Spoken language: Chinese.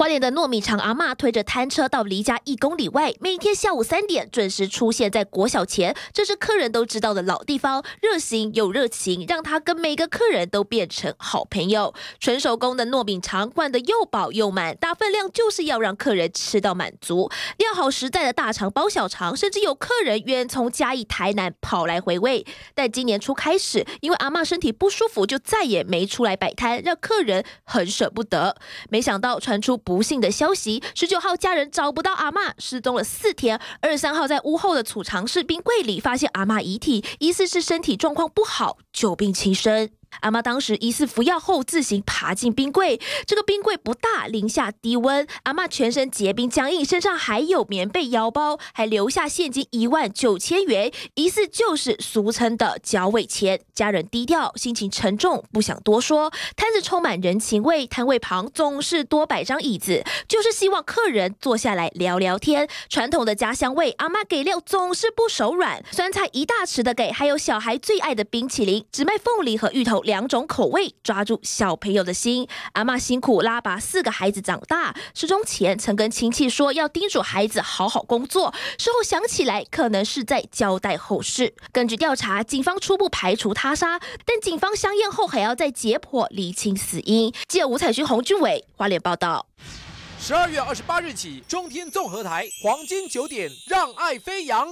花莲的糯米肠阿妈推着摊车到离家一公里外，每天下午三点准时出现在国小前，这是客人都知道的老地方。热心又热情，让他跟每个客人都变成好朋友。纯手工的糯米肠灌得又饱又满，大分量就是要让客人吃到满足。料好实在的大肠包小肠，甚至有客人远从嘉义、台南跑来回味。但今年初开始，因为阿妈身体不舒服，就再也没出来摆摊，让客人很舍不得。没想到传出。不幸的消息，十九号家人找不到阿妈，失踪了四天。二十三号在屋后的储藏室冰柜里发现阿妈遗体，疑似是身体状况不好，久病轻身。阿妈当时疑似服药后自行爬进冰柜，这个冰柜不大，零下低温，阿妈全身结冰僵硬，身上还有棉被、腰包，还留下现金一万九千元，疑似就是俗称的“脚尾钱”。家人低调，心情沉重，不想多说。摊子充满人情味，摊位旁总是多摆张椅子，就是希望客人坐下来聊聊天。传统的家乡味，阿妈给料总是不手软，酸菜一大匙的给，还有小孩最爱的冰淇淋，只卖凤梨和芋头。两种口味抓住小朋友的心。阿妈辛苦拉拔四个孩子长大，失踪前曾跟亲戚说要叮嘱孩子好好工作，事后想起来可能是在交代后事。根据调查，警方初步排除他杀，但警方相验后还要再解剖厘清死因。记者吴彩君、洪俊伟、花莲报道。十二月二十八日起，中天综合台黄金九点，让爱飞扬。